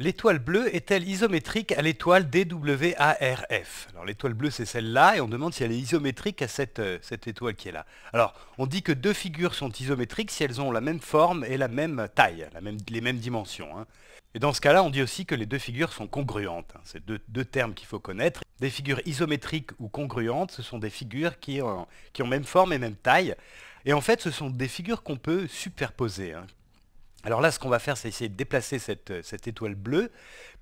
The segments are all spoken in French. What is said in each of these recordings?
L'étoile bleue est-elle isométrique à l'étoile DWARF Alors l'étoile bleue c'est celle-là et on demande si elle est isométrique à euh, cette, étoile qui est là. Alors on dit que deux figures sont isométriques si elles ont la même forme et la même taille, même, les mêmes dimensions. Hein. Et dans ce cas-là on dit aussi que les deux figures sont congruentes. Hein. C'est deux, termes qu'il faut connaître. Des figures isométriques ou congruentes, ce sont des figures qui ont, même forme et même taille. Et en fait ce sont des figures qu'on peut superposer. Hein. Alors là, ce qu'on va faire, c'est essayer de déplacer cette, euh, étoile bleue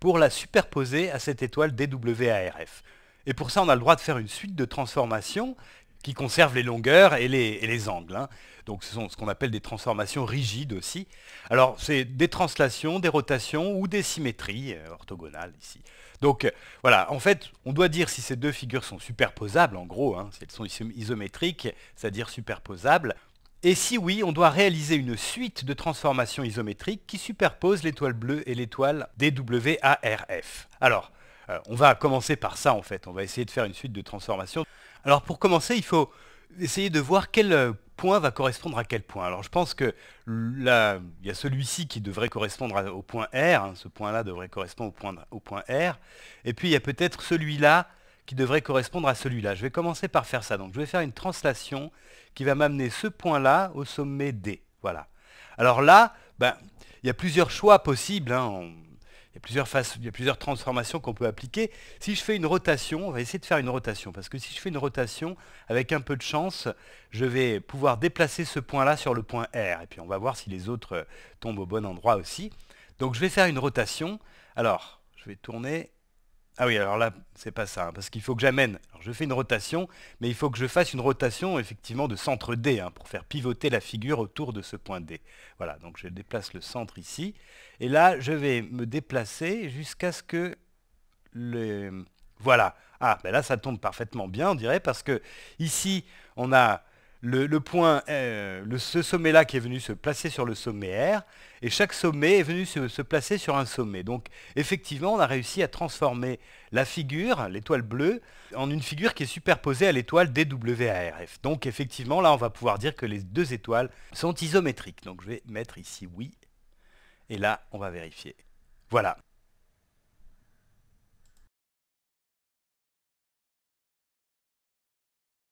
pour la superposer à cette étoile DWARF. Et pour ça, on a le droit de faire une suite de transformations qui conservent les longueurs et les, angles. Hein. Donc ce sont ce qu'on appelle des transformations rigides aussi. Alors c'est des translations, des rotations ou des symétries euh, orthogonales ici. Donc euh, voilà, en fait, on doit dire si ces deux figures sont superposables, en gros, hein. si elles sont isométriques, c'est-à-dire superposables, et si oui, on doit réaliser une suite de transformations isométriques qui superposent l'étoile bleue et l'étoile DWARF. Alors, euh, on va commencer par ça en fait, on va essayer de faire une suite de transformations. Alors pour commencer, il faut essayer de voir quel euh, point va correspondre à quel point. Alors je pense que là, il y a celui-ci qui devrait correspondre au point R, hein. ce point-là devrait correspondre au point R, et puis il y a peut-être celui-là qui devrait correspondre à celui-là. Je vais commencer par faire ça. Donc je vais faire une translation qui va m'amener ce point-là au sommet D. Voilà. Alors là, ben, il y a plusieurs choix possibles. Hein. plusieurs il y a plusieurs transformations qu'on peut appliquer. Si je fais une rotation, on va essayer de faire une rotation, parce que si je fais une rotation, avec un peu de chance, je vais pouvoir déplacer ce point-là sur le point R. Et puis on va voir si les autres euh, tombent au bon endroit aussi. Donc je vais faire une rotation. Alors, je vais tourner ah oui, alors là, c'est pas ça, hein, parce qu'il faut que j'amène. je fais une rotation, mais il faut que je fasse une rotation effectivement de centre D, hein, pour faire pivoter la figure autour de ce point D. Voilà, donc je déplace le centre ici, et là je vais me déplacer jusqu'à ce que le... Voilà, ah, ben là ça tombe parfaitement bien, on dirait, parce que ici on a le, point, euh, ce sommet-là qui est venu se placer sur le sommet R, et chaque sommet est venu se, se placer sur un sommet. Donc effectivement, on a réussi à transformer la figure, l'étoile bleue, en une figure qui est superposée à l'étoile DWARF. Donc effectivement, là, on va pouvoir dire que les deux étoiles sont isométriques. Donc je vais mettre ici oui, et là, on va vérifier. Voilà.